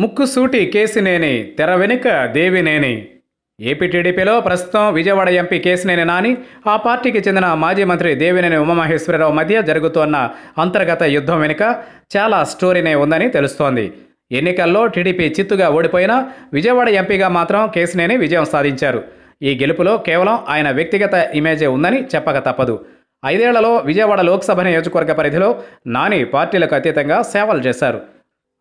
ముక్కుసూటి కేసినేని తెర వెనుక దేవినేని ఏపీ టీడీపీలో ప్రస్తుతం విజయవాడ ఎంపీ కేసినేని నాని ఆ పార్టీకి చెందిన మాజీ మంత్రి దేవినేని ఉమామహేశ్వరరావు మధ్య జరుగుతున్న అంతర్గత యుద్ధం వెనుక చాలా స్టోరీనే ఉందని తెలుస్తోంది ఎన్నికల్లో టీడీపీ చిత్తుగా ఓడిపోయినా విజయవాడ ఎంపీగా మాత్రం కేసినేని విజయం సాధించారు ఈ గెలుపులో కేవలం ఆయన వ్యక్తిగత ఇమేజే ఉందని చెప్పక తప్పదు ఐదేళ్లలో విజయవాడ లోక్సభ నియోజకవర్గ పరిధిలో నాని పార్టీలకు అతీతంగా సేవలు చేశారు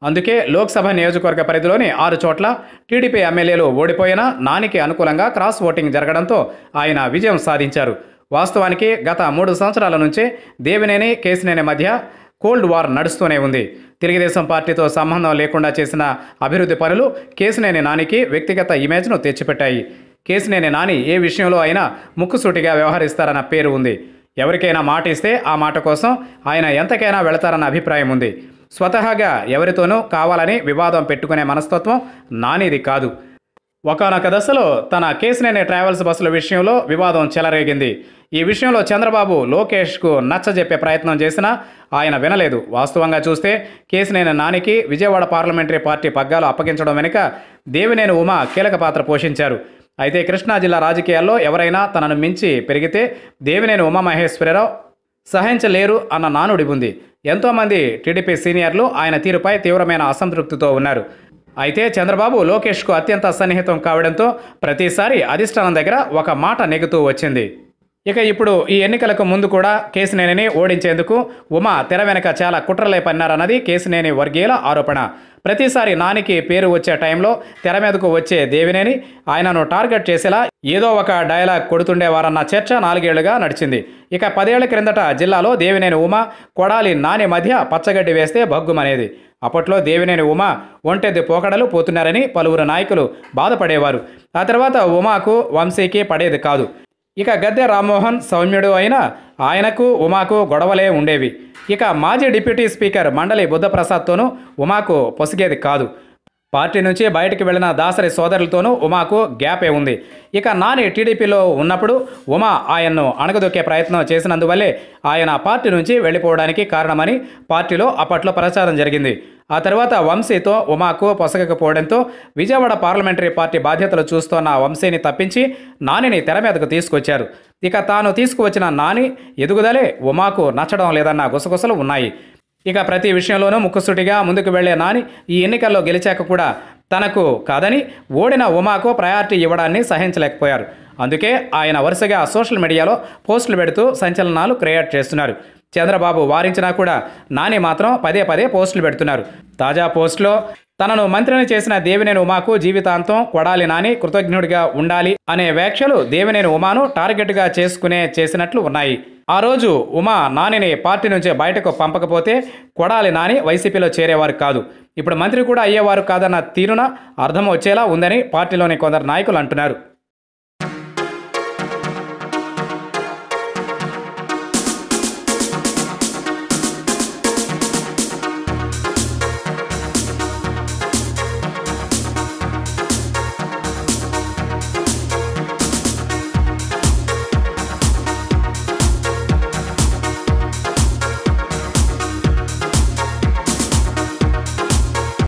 అందుకే లోక్సభ నియోజకవర్గ పరిధిలోని ఆరు చోట్ల టీడీపీ ఎమ్మెల్యేలు ఓడిపోయినా నానికి అనుకూలంగా క్రాస్ ఓటింగ్ జరగడంతో ఆయన విజయం సాధించారు వాస్తవానికి గత మూడు సంవత్సరాల నుంచే దేవినేని కేసినేని మధ్య కోల్డ్ వార్ నడుస్తూనే ఉంది తెలుగుదేశం పార్టీతో సంబంధం లేకుండా చేసిన అభివృద్ధి పనులు కేసినేని నానికి వ్యక్తిగత ఇమేజ్ను తెచ్చిపెట్టాయి కేసినేని నాని ఏ విషయంలో అయినా ముక్కుసూటిగా వ్యవహరిస్తారన్న పేరు ఉంది ఎవరికైనా మాట ఇస్తే ఆ మాట కోసం ఆయన ఎంతకైనా వెళతారన్న అభిప్రాయం ఉంది స్వతహాగా ఎవరితోనూ కావాలని వివాదం పెట్టుకునే మనస్తత్వం నానిది కాదు ఒకనొక దశలో తన కేసునేని ట్రావెల్స్ బస్సుల విషయంలో వివాదం చెలరేగింది ఈ విషయంలో చంద్రబాబు లోకేష్కు నచ్చజెప్పే ప్రయత్నం చేసినా ఆయన వినలేదు వాస్తవంగా చూస్తే కేసినేని నానికి విజయవాడ పార్లమెంటరీ పార్టీ పగ్గాలు అప్పగించడం వెనుక దేవినేని ఉమా కీలక పాత్ర పోషించారు అయితే కృష్ణా జిల్లా రాజకీయాల్లో ఎవరైనా తనను మించి పెరిగితే దేవినేని ఉమామహేశ్వరరావు సహించలేరు అన్న నానుడి ఉంది ఎంతోమంది టీడీపీ సీనియర్లు ఆయన తీరుపై తీవ్రమైన అసంతృప్తితో ఉన్నారు అయితే చంద్రబాబు లోకేష్కు అత్యంత సన్నిహితం కావడంతో ప్రతిసారి అధిష్టానం దగ్గర ఒక మాట నెగుతూ వచ్చింది ఇక ఇప్పుడు ఈ ఎన్నికలకు ముందు కూడా కేసునేని ఓడించేందుకు ఉమా తెర వెనక చాలా కుట్రలే పన్నారన్నది కేసినేని వర్గీయుల ఆరోపణ ప్రతిసారి నానికి పేరు వచ్చే టైంలో తెర మీదకు వచ్చే దేవినేని ఆయనను టార్గెట్ చేసేలా ఏదో ఒక డైలాగ్ కొడుతుండేవారన్న చర్చ నాలుగేళ్లుగా నడిచింది ఇక పదేళ్ల క్రిందట జిల్లాలో దేవినేని ఉమ కొడాలి నాని మధ్య పచ్చగడ్డి వేస్తే భగ్గుమనేది అప్పట్లో దేవినేని ఉమ ఒంటెద్ది పోకడలు పోతున్నారని పలువురు నాయకులు బాధపడేవారు ఆ తర్వాత ఉమాకు వంశీకి పడేది కాదు ఇక గద్దె రామ్మోహన్ సౌమ్యుడు అయినా ఆయనకు ఉమాకు గొడవలే ఉండేవి ఇక మాజీ డిప్యూటీ స్పీకర్ మండలి బుద్ధప్రసాద్తోనూ ఉమాకు పొసిగేది కాదు పార్టీ నుంచి బయటకు వెళ్లిన దాసరి సోదరులతోనూ ఉమాకు గ్యాపే ఉంది ఇక నాని టీడీపీలో ఉన్నప్పుడు ఉమా ఆయన్ను అణగదొక్కే ప్రయత్నం చేసినందువల్లే ఆయన పార్టీ నుంచి వెళ్ళిపోవడానికి కారణమని పార్టీలో అప్పట్లో ప్రచారం జరిగింది ఆ తర్వాత వంశీతో ఉమాకు పొసగకపోవడంతో విజయవాడ పార్లమెంటరీ పార్టీ బాధ్యతలు చూస్తోన్న వంశీని తప్పించి నానిని తెర మీదకు తీసుకొచ్చారు ఇక తాను తీసుకువచ్చిన నాని ఎదుగుదలే ఉమాకు నచ్చడం లేదన్న గుసగుసలు ఉన్నాయి ఇక ప్రతి విషయంలోనూ ముక్కుసుటిగా ముందుకు వెళ్లే నాని ఈ ఎన్నికల్లో గెలిచాక కూడా తనకు కాదని ఓడిన ఉమాకు ప్రయారిటీ ఇవ్వడాన్ని సహించలేకపోయారు అందుకే ఆయన వరుసగా సోషల్ మీడియాలో పోస్టులు పెడుతూ సంచలనాలు క్రియేట్ చేస్తున్నారు చంద్రబాబు వారించినా కూడా నాని మాత్రం పదే పదే పోస్టులు పెడుతున్నారు తాజా పోస్టులో తనను మంత్రిని చేసిన దేవినేని ఉమాకు జీవితాంతం కొడాలి నాని కృతజ్ఞుడిగా ఉండాలి అనే వ్యాఖ్యలు దేవినేని ఉమాను టార్గెట్గా చేసుకునే చేసినట్లు ఉన్నాయి ఆ రోజు ఉమా నానిని పార్టీ నుంచే బయటకు పంపకపోతే కొడాలి నాని వైసీపీలో చేరేవారు కాదు ఇప్పుడు మంత్రి కూడా అయ్యేవారు కాదన్న తీరున అర్థం వచ్చేలా ఉందని పార్టీలోని కొందరు నాయకులు అంటున్నారు